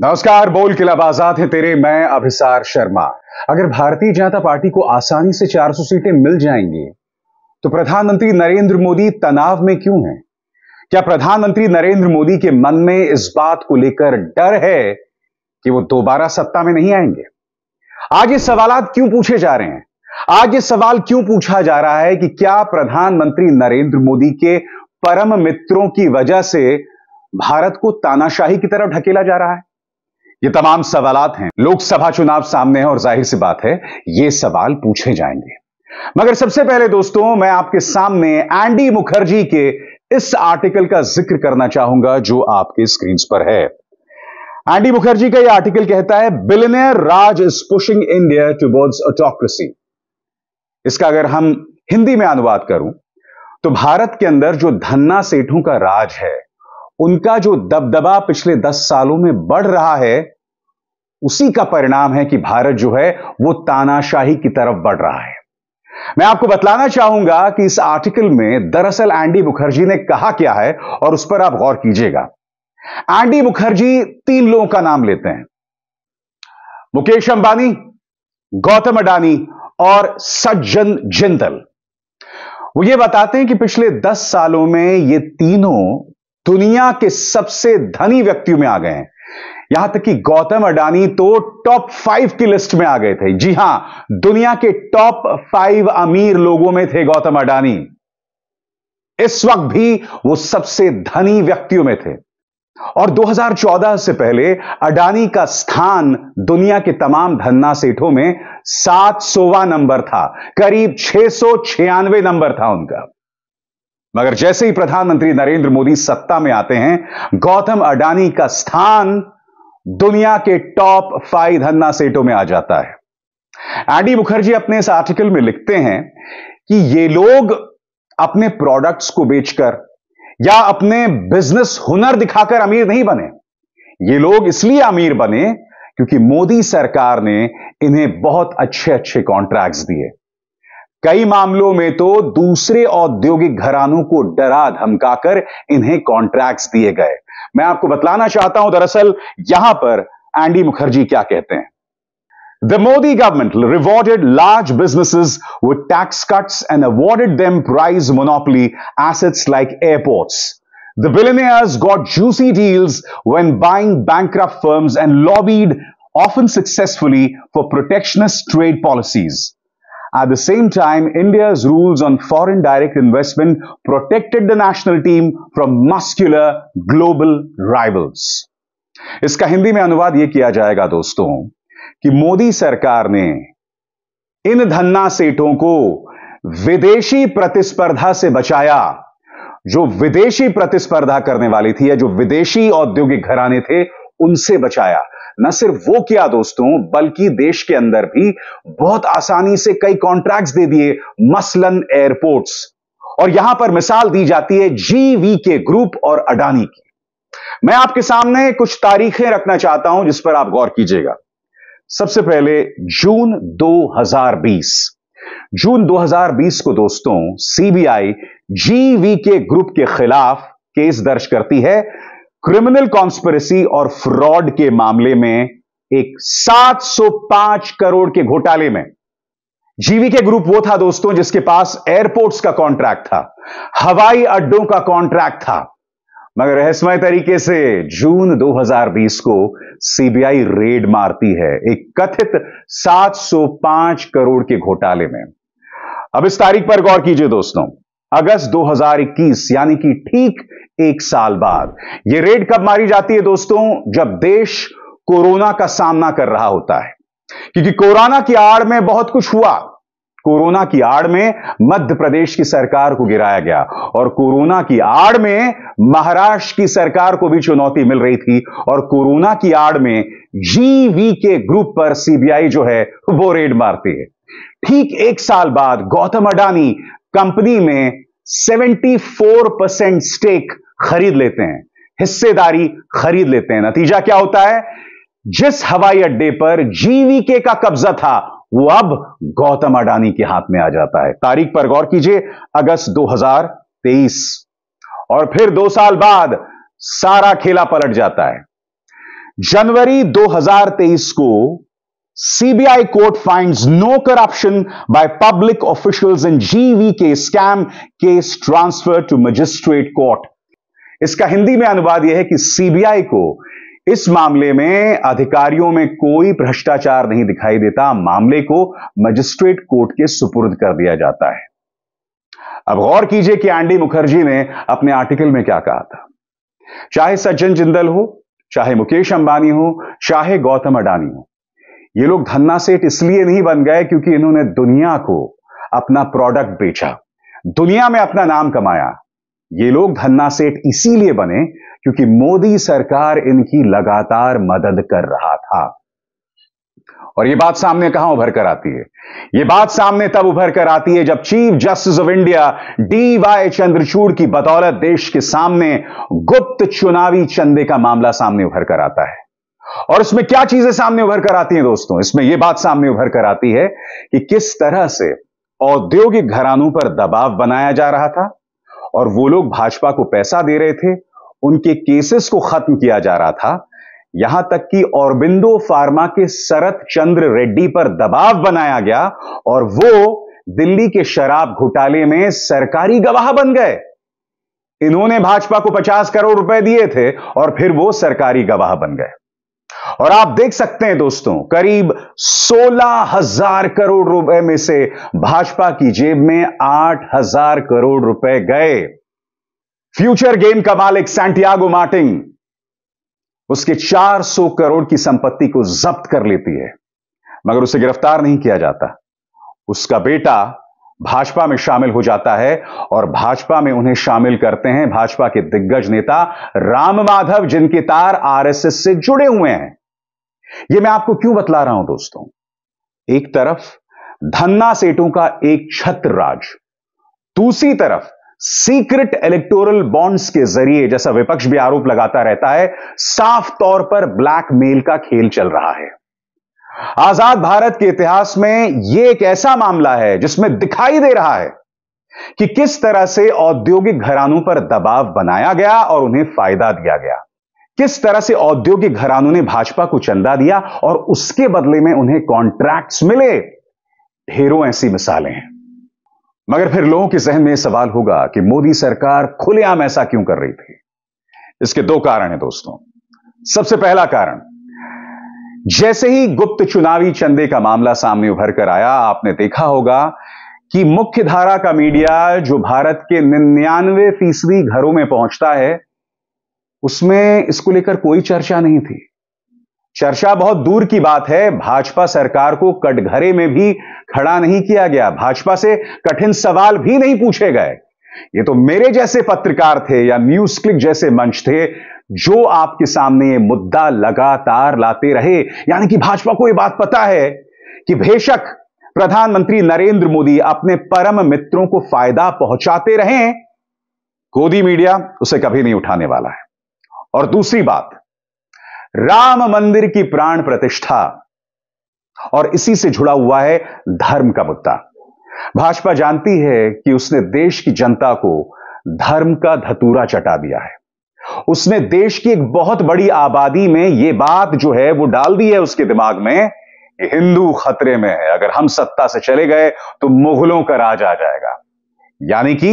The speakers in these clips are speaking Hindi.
नमस्कार बोल किला आजाद है तेरे मैं अभिसार शर्मा अगर भारतीय जनता पार्टी को आसानी से 400 सीटें मिल जाएंगी तो प्रधानमंत्री नरेंद्र मोदी तनाव में क्यों हैं? क्या प्रधानमंत्री नरेंद्र मोदी के मन में इस बात को लेकर डर है कि वो दोबारा सत्ता में नहीं आएंगे आज ये सवाल क्यों पूछे जा रहे हैं आज ये सवाल क्यों पूछा जा रहा है कि क्या प्रधानमंत्री नरेंद्र मोदी के परम मित्रों की वजह से भारत को तानाशाही की तरफ ढकेला जा रहा है ये तमाम सवाल हैं लोकसभा चुनाव सामने है और जाहिर सी बात है ये सवाल पूछे जाएंगे मगर सबसे पहले दोस्तों मैं आपके सामने एंडी मुखर्जी के इस आर्टिकल का जिक्र करना चाहूंगा जो आपके स्क्रीन पर है एंडी मुखर्जी का यह आर्टिकल कहता है billionaire raj is pushing India towards autocracy इसका अगर हम हिंदी में अनुवाद करूं तो भारत के अंदर जो धन्ना सेठों का राज है उनका जो दबदबा पिछले दस सालों में बढ़ रहा है उसी का परिणाम है कि भारत जो है वो तानाशाही की तरफ बढ़ रहा है मैं आपको बतलाना चाहूंगा कि इस आर्टिकल में दरअसल एंडी मुखर्जी ने कहा क्या है और उस पर आप गौर कीजिएगा एंडी मुखर्जी तीन लोगों का नाम लेते हैं मुकेश अंबानी गौतम अडानी और सज्जन जिंदल वो ये बताते हैं कि पिछले दस सालों में ये तीनों दुनिया के सबसे धनी व्यक्तियों में आ गए हैं यहां तक कि गौतम अडानी तो टॉप फाइव की लिस्ट में आ गए थे जी हां दुनिया के टॉप फाइव अमीर लोगों में थे गौतम अडानी इस वक्त भी वो सबसे धनी व्यक्तियों में थे और 2014 से पहले अडानी का स्थान दुनिया के तमाम धन्ना सेठों में सात नंबर था करीब छह नंबर था उनका मगर जैसे ही प्रधानमंत्री नरेंद्र मोदी सत्ता में आते हैं गौतम अडानी का स्थान दुनिया के टॉप फाइव धन्ना सेटों में आ जाता है एंडी मुखर्जी अपने इस आर्टिकल में लिखते हैं कि ये लोग अपने प्रोडक्ट्स को बेचकर या अपने बिजनेस हुनर दिखाकर अमीर नहीं बने ये लोग इसलिए अमीर बने क्योंकि मोदी सरकार ने इन्हें बहुत अच्छे अच्छे कॉन्ट्रैक्ट्स दिए कई मामलों में तो दूसरे औद्योगिक घरानों को डरा धमकाकर इन्हें कॉन्ट्रैक्ट्स दिए गए मैं आपको बतलाना चाहता हूं दरअसल यहां पर एंडी मुखर्जी क्या कहते हैं the Modi government rewarded large businesses with tax cuts and awarded them prize monopoly assets like airports the billionaires got juicy deals when buying bank firms and lobbied often successfully for protectionist trade policies At the same time, India's rules on foreign direct investment protected the national team from muscular global rivals. इसका हिंदी में अनुवाद यह किया जाएगा दोस्तों कि मोदी सरकार ने इन धन्ना सेठों को विदेशी प्रतिस्पर्धा से बचाया जो विदेशी प्रतिस्पर्धा करने वाली थी या जो विदेशी औद्योगिक घराने थे उनसे बचाया न सिर्फ वो किया दोस्तों बल्कि देश के अंदर भी बहुत आसानी से कई कॉन्ट्रैक्ट्स दे दिए मसलन एयरपोर्ट्स और यहां पर मिसाल दी जाती है जीवी के ग्रुप और अडानी की मैं आपके सामने कुछ तारीखें रखना चाहता हूं जिस पर आप गौर कीजिएगा सबसे पहले जून 2020 जून 2020 को दोस्तों सीबीआई जीवी के ग्रुप के खिलाफ केस दर्ज करती है क्रिमिनल कॉन्स्पेरेसी और फ्रॉड के मामले में एक 705 करोड़ के घोटाले में जीवी के ग्रुप वो था दोस्तों जिसके पास एयरपोर्ट्स का कॉन्ट्रैक्ट था हवाई अड्डों का कॉन्ट्रैक्ट था मगर रहस्यमय तरीके से जून 2020 को सीबीआई रेड मारती है एक कथित 705 करोड़ के घोटाले में अब इस तारीख पर गौर कीजिए दोस्तों अगस्त 2021 यानी कि ठीक एक साल बाद यह रेड कब मारी जाती है दोस्तों जब देश कोरोना का सामना कर रहा होता है क्योंकि कोरोना की आड़ में बहुत कुछ हुआ कोरोना की आड़ में मध्य प्रदेश की सरकार को गिराया गया और कोरोना की आड़ में महाराष्ट्र की सरकार को भी चुनौती मिल रही थी और कोरोना की आड़ में जीवी के ग्रुप पर सीबीआई जो है वो रेड मारती है ठीक एक साल बाद गौतम अडानी कंपनी में 74 परसेंट स्टेक खरीद लेते हैं हिस्सेदारी खरीद लेते हैं नतीजा क्या होता है जिस हवाई अड्डे पर जीवीके का कब्जा था वो अब गौतम अडानी के हाथ में आ जाता है तारीख पर गौर कीजिए अगस्त 2023 और फिर दो साल बाद सारा खेला पलट जाता है जनवरी 2023 को CBI court finds no corruption by public officials in के scam case transfer to magistrate court इसका हिंदी में अनुवाद यह है कि सीबीआई को इस मामले में अधिकारियों में कोई भ्रष्टाचार नहीं दिखाई देता मामले को मजिस्ट्रेट कोर्ट के सुपुर्द कर दिया जाता है अब गौर कीजिए कि एंडी मुखर्जी ने अपने आर्टिकल में क्या कहा था चाहे सज्जन जिंदल हो चाहे मुकेश अंबानी हो चाहे गौतम अडानी हो ये लोग धन्ना सेठ इसलिए नहीं बन गए क्योंकि इन्होंने दुनिया को अपना प्रोडक्ट बेचा दुनिया में अपना नाम कमाया ये लोग धन्ना सेठ इसीलिए बने क्योंकि मोदी सरकार इनकी लगातार मदद कर रहा था और ये बात सामने कहां उभर कर आती है ये बात सामने तब उभर कर आती है जब chief justice of India D Y Chandrachud की बदौलत देश के सामने गुप्त चुनावी चंदे का मामला सामने उभर कर आता है और उसमें क्या चीजें सामने उभर कर आती हैं दोस्तों इसमें यह बात सामने उभर कर आती है कि किस तरह से औद्योगिक घरानों पर दबाव बनाया जा रहा था और वो लोग भाजपा को पैसा दे रहे थे उनके केसेस को खत्म किया जा रहा था यहां तक कि औरबिंदो फार्मा के शरत चंद्र रेड्डी पर दबाव बनाया गया और वो दिल्ली के शराब घोटाले में सरकारी गवाह बन गए इन्होंने भाजपा को 50 करोड़ रुपए दिए थे और फिर वो सरकारी गवाह बन गए और आप देख सकते हैं दोस्तों करीब सोलह हजार करोड़ रुपए में से भाजपा की जेब में आठ हजार करोड़ रुपए गए फ्यूचर गेम का मालिक सैंटियागो मार्टिंग उसके 400 करोड़ की संपत्ति को जब्त कर लेती है मगर उसे गिरफ्तार नहीं किया जाता उसका बेटा भाजपा में शामिल हो जाता है और भाजपा में उन्हें शामिल करते हैं भाजपा के दिग्गज नेता राम माधव जिनके तार आरएसएस से जुड़े हुए हैं ये मैं आपको क्यों बतला रहा हूं दोस्तों एक तरफ धन्ना सेठों का एक छत्र राज दूसरी तरफ सीक्रेट इलेक्टोरल बॉन्ड्स के जरिए जैसा विपक्ष भी आरोप लगाता रहता है साफ तौर पर ब्लैकमेल का खेल चल रहा है आजाद भारत के इतिहास में यह एक ऐसा मामला है जिसमें दिखाई दे रहा है कि किस तरह से औद्योगिक घरानों पर दबाव बनाया गया और उन्हें फायदा दिया गया किस तरह से औद्योगिक घरानों ने भाजपा को चंदा दिया और उसके बदले में उन्हें कॉन्ट्रैक्ट्स मिले ढेरों ऐसी मिसालें हैं मगर फिर लोगों के जहन में यह सवाल होगा कि मोदी सरकार खुलेआम ऐसा क्यों कर रही थी इसके दो कारण हैं दोस्तों सबसे पहला कारण जैसे ही गुप्त चुनावी चंदे का मामला सामने उभर कर आया आपने देखा होगा कि मुख्य धारा का मीडिया जो भारत के निन्यानवे फीसदी घरों में पहुंचता है उसमें इसको लेकर कोई चर्चा नहीं थी चर्चा बहुत दूर की बात है भाजपा सरकार को कटघरे में भी खड़ा नहीं किया गया भाजपा से कठिन सवाल भी नहीं पूछे गए ये तो मेरे जैसे पत्रकार थे या न्यूज क्लिक जैसे मंच थे जो आपके सामने ये मुद्दा लगातार लाते रहे यानी कि भाजपा को यह बात पता है कि बेशक प्रधानमंत्री नरेंद्र मोदी अपने परम मित्रों को फायदा पहुंचाते रहे गोदी मीडिया उसे कभी नहीं उठाने वाला है और दूसरी बात राम मंदिर की प्राण प्रतिष्ठा और इसी से जुड़ा हुआ है धर्म का मुद्दा भाजपा जानती है कि उसने देश की जनता को धर्म का धतूरा चटा दिया है उसने देश की एक बहुत बड़ी आबादी में यह बात जो है वो डाल दी है उसके दिमाग में हिंदू खतरे में है अगर हम सत्ता से चले गए तो मुगलों का राज आ जाएगा यानी कि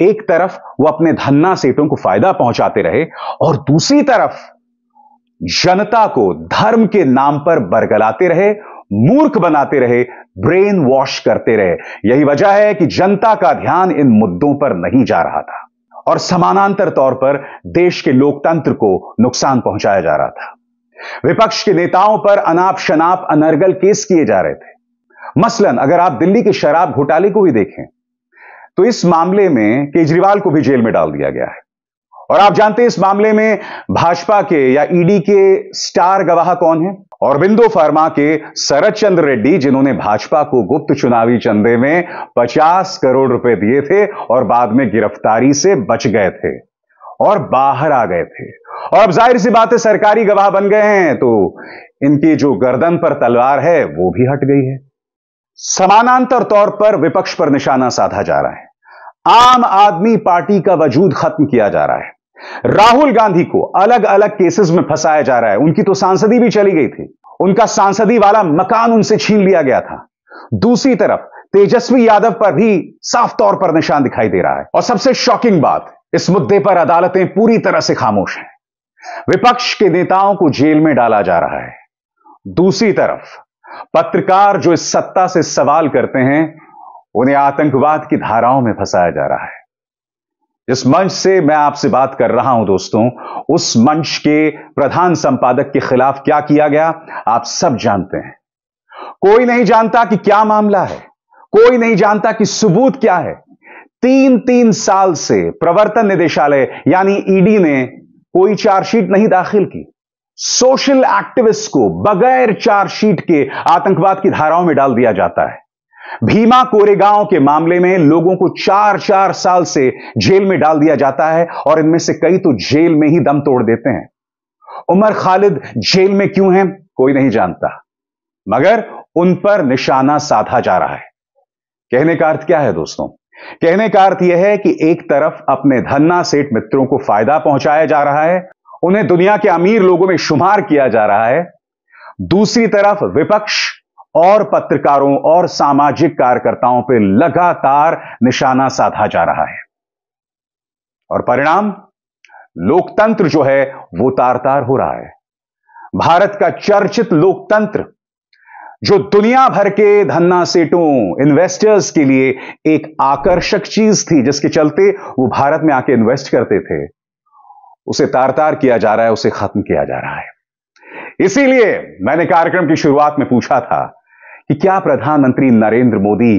एक तरफ वो अपने धन्ना सेठों को फायदा पहुंचाते रहे और दूसरी तरफ जनता को धर्म के नाम पर बरगलाते रहे मूर्ख बनाते रहे ब्रेन वॉश करते रहे यही वजह है कि जनता का ध्यान इन मुद्दों पर नहीं जा रहा था और समानांतर तौर पर देश के लोकतंत्र को नुकसान पहुंचाया जा रहा था विपक्ष के नेताओं पर अनाप शनाप अनर्गल केस किए जा रहे थे मसलन अगर आप दिल्ली के शराब घोटाले को भी देखें तो इस मामले में केजरीवाल को भी जेल में डाल दिया गया है और आप जानते हैं इस मामले में भाजपा के या ईडी e के स्टार गवाह कौन है और बिंदु फार्मा के शरद चंद्र रेड्डी जिन्होंने भाजपा को गुप्त चुनावी चंदे में 50 करोड़ रुपए दिए थे और बाद में गिरफ्तारी से बच गए थे और बाहर आ गए थे और अब जाहिर सी बात है सरकारी गवाह बन गए हैं तो इनकी जो गर्दन पर तलवार है वो भी हट गई है समानांतर तौर पर विपक्ष पर निशाना साधा जा रहा है आम आदमी पार्टी का वजूद खत्म किया जा रहा है राहुल गांधी को अलग अलग केसेस में फंसाया जा रहा है उनकी तो सांसदी भी चली गई थी उनका सांसदी वाला मकान उनसे छीन लिया गया था दूसरी तरफ तेजस्वी यादव पर भी साफ तौर पर निशान दिखाई दे रहा है और सबसे शॉकिंग बात इस मुद्दे पर अदालतें पूरी तरह से खामोश हैं विपक्ष के नेताओं को जेल में डाला जा रहा है दूसरी तरफ पत्रकार जो इस सत्ता से सवाल करते हैं उन्हें आतंकवाद की धाराओं में फंसाया जा रहा है जिस मंच से मैं आपसे बात कर रहा हूं दोस्तों उस मंच के प्रधान संपादक के खिलाफ क्या किया गया आप सब जानते हैं कोई नहीं जानता कि क्या मामला है कोई नहीं जानता कि सबूत क्या है तीन तीन साल से प्रवर्तन निदेशालय यानी ईडी ने कोई चार्जशीट नहीं दाखिल की सोशल एक्टिविस्ट को बगैर चार्जशीट के आतंकवाद की धाराओं में डाल दिया जाता है भीमा कोरेगांव के मामले में लोगों को चार चार साल से जेल में डाल दिया जाता है और इनमें से कई तो जेल में ही दम तोड़ देते हैं उमर खालिद जेल में क्यों हैं कोई नहीं जानता मगर उन पर निशाना साधा जा रहा है कहने का अर्थ क्या है दोस्तों कहने का अर्थ यह है कि एक तरफ अपने धन्ना सेठ मित्रों को फायदा पहुंचाया जा रहा है उन्हें दुनिया के अमीर लोगों में शुमार किया जा रहा है दूसरी तरफ विपक्ष और पत्रकारों और सामाजिक कार्यकर्ताओं पर लगातार निशाना साधा जा रहा है और परिणाम लोकतंत्र जो है वो तार तार हो रहा है भारत का चर्चित लोकतंत्र जो दुनिया भर के धन्ना सेटों इन्वेस्टर्स के लिए एक आकर्षक चीज थी जिसके चलते वो भारत में आके इन्वेस्ट करते थे उसे तार तार किया जा रहा है उसे खत्म किया जा रहा है इसीलिए मैंने कार्यक्रम की शुरुआत में पूछा था कि क्या प्रधानमंत्री नरेंद्र मोदी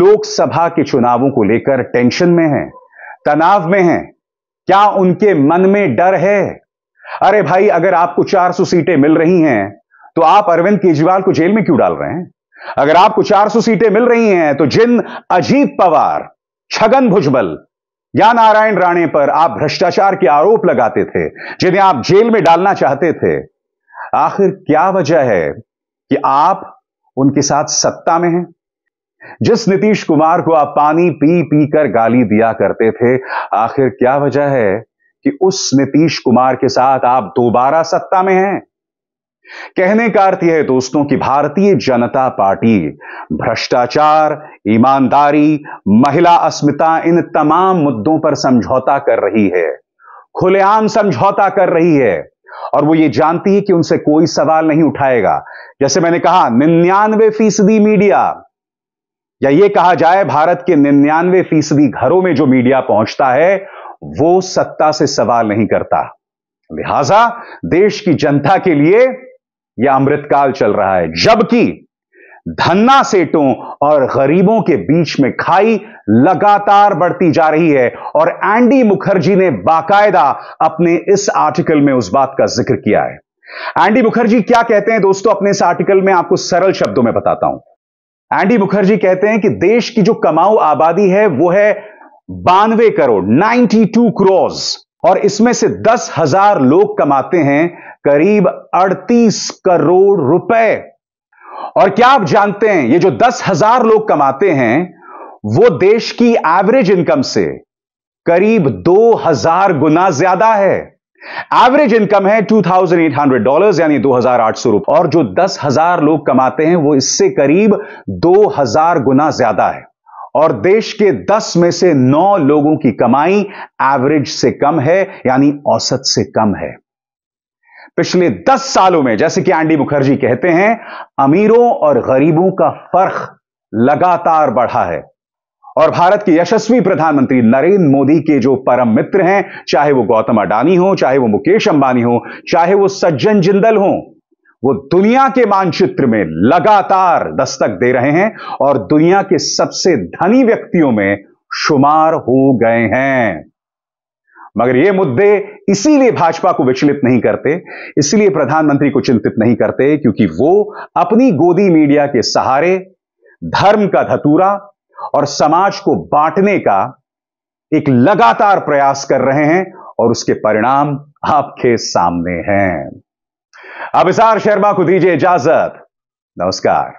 लोकसभा के चुनावों को लेकर टेंशन में हैं, तनाव में हैं, क्या उनके मन में डर है अरे भाई अगर आपको 400 सीटें मिल रही हैं तो आप अरविंद केजरीवाल को जेल में क्यों डाल रहे हैं अगर आपको 400 सीटें मिल रही हैं तो जिन अजीत पवार छगन भुजबल या नारायण राणे पर आप भ्रष्टाचार के आरोप लगाते थे जिन्हें आप जेल में डालना चाहते थे आखिर क्या वजह है कि आप उनके साथ सत्ता में है जिस नीतीश कुमार को आप पानी पी पी कर गाली दिया करते थे आखिर क्या वजह है कि उस नीतीश कुमार के साथ आप दोबारा सत्ता में हैं कहने का अर्थ यह है दोस्तों कि भारतीय जनता पार्टी भ्रष्टाचार ईमानदारी महिला अस्मिता इन तमाम मुद्दों पर समझौता कर रही है खुलेआम समझौता कर रही है और वो ये जानती है कि उनसे कोई सवाल नहीं उठाएगा जैसे मैंने कहा निन्यानवे फीसदी मीडिया या ये कहा जाए भारत के निन्यानवे फीसदी घरों में जो मीडिया पहुंचता है वो सत्ता से सवाल नहीं करता लिहाजा देश की जनता के लिए यह अमृतकाल चल रहा है जबकि धन्ना सेठों और गरीबों के बीच में खाई लगातार बढ़ती जा रही है और एंडी मुखर्जी ने बाकायदा अपने इस आर्टिकल में उस बात का जिक्र किया है एंडी मुखर्जी क्या कहते हैं दोस्तों अपने इस आर्टिकल में आपको सरल शब्दों में बताता हूं एंडी मुखर्जी कहते हैं कि देश की जो कमाऊ आबादी है वो है बानवे करोड़ 92 टू और इसमें से दस हजार लोग कमाते हैं करीब अड़तीस करोड़ रुपए और क्या आप जानते हैं ये जो दस हजार लोग कमाते हैं वो देश की एवरेज इनकम से करीब दो हजार गुना ज्यादा है एवरेज इनकम है two thousand eight hundred dollar यानी दो हजार आठ सौ रुपए और जो दस हजार लोग कमाते हैं वो इससे करीब दो हजार गुना ज्यादा है और देश के 10 में से 9 लोगों की कमाई एवरेज से कम है यानी औसत से कम है पिछले दस सालों में जैसे कि एंडी मुखर्जी कहते हैं अमीरों और गरीबों का फर्क लगातार बढ़ा है और भारत के यशस्वी प्रधानमंत्री नरेंद्र मोदी के जो परम मित्र हैं चाहे वो गौतम अडानी हो चाहे वो मुकेश अंबानी हो चाहे वो सज्जन जिंदल हो वो दुनिया के मानचित्र में लगातार दस्तक दे रहे हैं और दुनिया के सबसे धनी व्यक्तियों में शुमार हो गए हैं मगर ये मुद्दे इसीलिए भाजपा को विचलित नहीं करते इसलिए प्रधानमंत्री को चिंतित नहीं करते क्योंकि वो अपनी गोदी मीडिया के सहारे धर्म का धतूरा और समाज को बांटने का एक लगातार प्रयास कर रहे हैं और उसके परिणाम आपके सामने हैं अबिसार शर्मा को दीजिए इजाजत नमस्कार